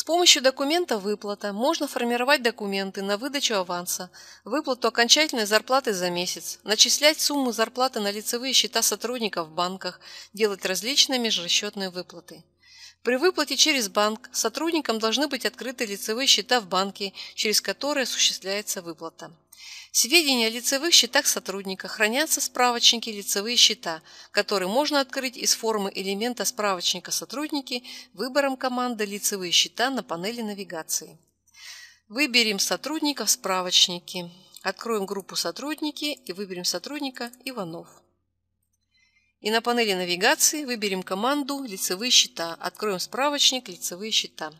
С помощью документа выплата можно формировать документы на выдачу аванса, выплату окончательной зарплаты за месяц, начислять сумму зарплаты на лицевые счета сотрудников в банках, делать различные межрасчетные выплаты. При выплате через банк сотрудникам должны быть открыты лицевые счета в банке, через которые осуществляется выплата. Сведения о лицевых счетах сотрудника хранятся в справочнике «Лицевые счета», который можно открыть из формы элемента справочника сотрудники выбором команды «Лицевые счета» на панели навигации. Выберем сотрудника в справочнике. Откроем группу «Сотрудники» и выберем сотрудника «Иванов». И на панели навигации выберем команду «Лицевые счета». Откроем справочник «Лицевые счета».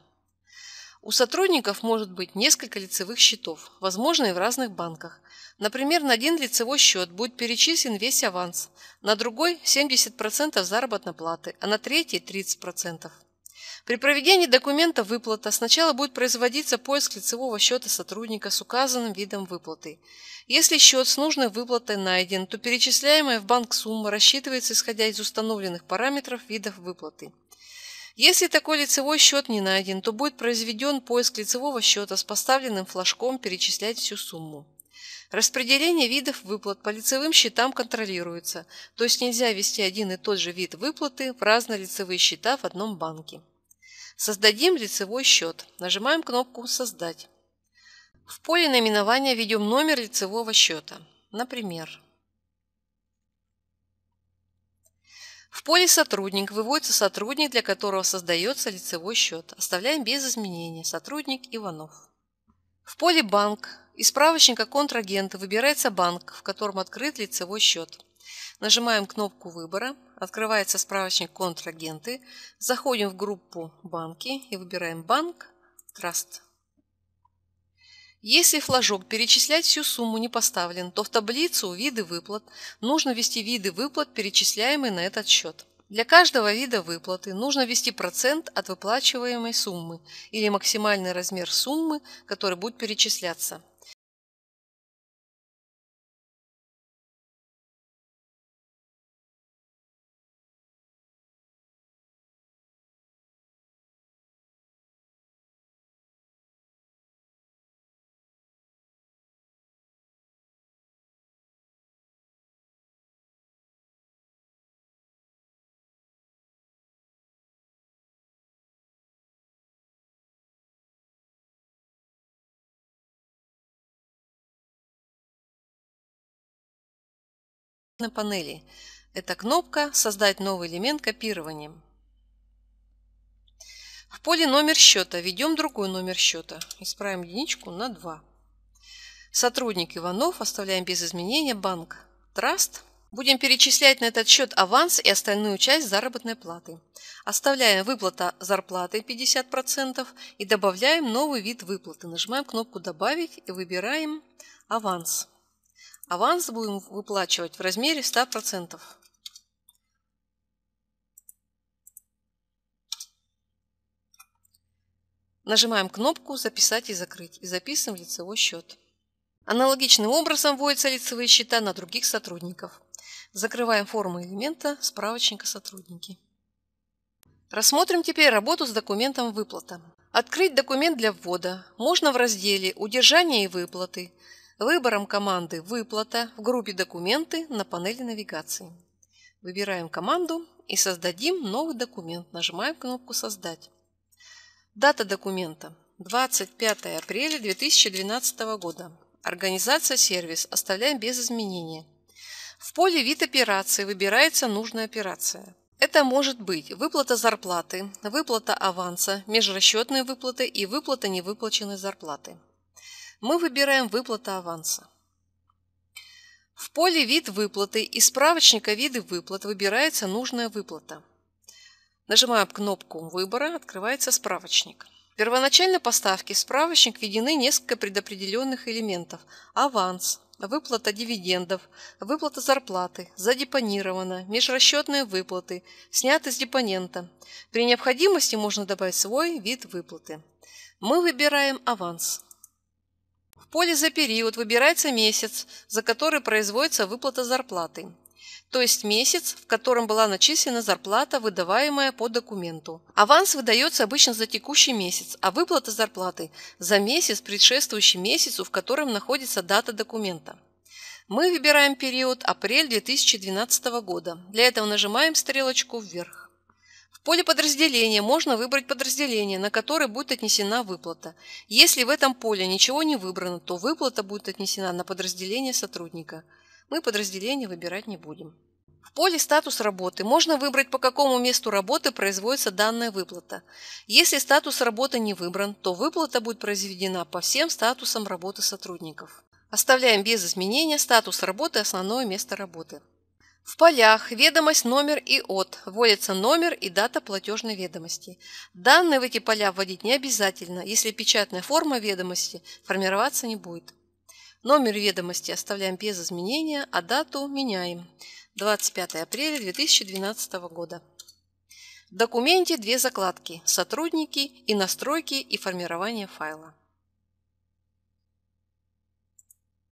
У сотрудников может быть несколько лицевых счетов, возможно и в разных банках. Например, на один лицевой счет будет перечислен весь аванс, на другой 70% заработной платы, а на третий 30%. При проведении документа выплата сначала будет производиться поиск лицевого счета сотрудника с указанным видом выплаты. Если счет с нужной выплатой найден, то перечисляемая в банк сумма рассчитывается исходя из установленных параметров видов выплаты. Если такой лицевой счет не найден, то будет произведен поиск лицевого счета с поставленным флажком перечислять всю сумму. Распределение видов выплат по лицевым счетам контролируется, то есть нельзя вести один и тот же вид выплаты в разные лицевые счета в одном банке. Создадим лицевой счет. Нажимаем кнопку «Создать». В поле наименования введем номер лицевого счета. Например, В поле «Сотрудник» выводится сотрудник, для которого создается лицевой счет. Оставляем без изменения. Сотрудник Иванов. В поле «Банк» из справочника контрагента выбирается банк, в котором открыт лицевой счет. Нажимаем кнопку выбора, открывается справочник «Контрагенты», заходим в группу «Банки» и выбираем «Банк», «Траст». Если флажок перечислять всю сумму не поставлен, то в таблицу «Виды выплат» нужно ввести виды выплат, перечисляемые на этот счет. Для каждого вида выплаты нужно ввести процент от выплачиваемой суммы или максимальный размер суммы, который будет перечисляться. на панели. Это кнопка «Создать новый элемент копированием». В поле «Номер счета» введем другой номер счета. Исправим единичку на 2. Сотрудник Иванов оставляем без изменения банк. Траст. Будем перечислять на этот счет аванс и остальную часть заработной платы. Оставляем выплата зарплаты 50% и добавляем новый вид выплаты. Нажимаем кнопку «Добавить» и выбираем «Аванс». Аванс будем выплачивать в размере 100%. Нажимаем кнопку «Записать и закрыть» и записываем лицевой счет. Аналогичным образом вводятся лицевые счета на других сотрудников. Закрываем форму элемента справочника «Сотрудники». Рассмотрим теперь работу с документом выплата. Открыть документ для ввода можно в разделе «Удержание и выплаты», Выбором команды «Выплата» в группе «Документы» на панели навигации. Выбираем команду и создадим новый документ. Нажимаем кнопку «Создать». Дата документа 25 апреля 2012 года. Организация сервис. Оставляем без изменения. В поле «Вид операции» выбирается нужная операция. Это может быть выплата зарплаты, выплата аванса, межрасчетные выплаты и выплата невыплаченной зарплаты мы выбираем выплата аванса. В поле «Вид выплаты» из справочника «Виды выплат» выбирается нужная выплата. Нажимаем кнопку выбора, открывается справочник. В первоначальной поставке в справочник введены несколько предопределенных элементов. Аванс, выплата дивидендов, выплата зарплаты, задепонировано, межрасчетные выплаты, сняты с депонента. При необходимости можно добавить свой вид выплаты. Мы выбираем аванс поле за период выбирается месяц, за который производится выплата зарплаты, то есть месяц, в котором была начислена зарплата, выдаваемая по документу. Аванс выдается обычно за текущий месяц, а выплата зарплаты – за месяц, предшествующий месяцу, в котором находится дата документа. Мы выбираем период апрель 2012 года. Для этого нажимаем стрелочку вверх. В поле подразделения можно выбрать подразделение, на которое будет отнесена выплата. Если в этом поле ничего не выбрано, то выплата будет отнесена на подразделение сотрудника. Мы подразделение выбирать не будем. В поле «Статус работы» можно выбрать, по какому месту работы производится данная выплата. Если статус работы не выбран, то выплата будет произведена по всем статусам работы сотрудников. Оставляем без изменения статус работы основное место работы. В полях «Ведомость номер и от» вводится номер и дата платежной ведомости. Данные в эти поля вводить не обязательно, если печатная форма ведомости формироваться не будет. Номер ведомости оставляем без изменения, а дату меняем. 25 апреля 2012 года. В документе две закладки «Сотрудники» и «Настройки» и «Формирование файла».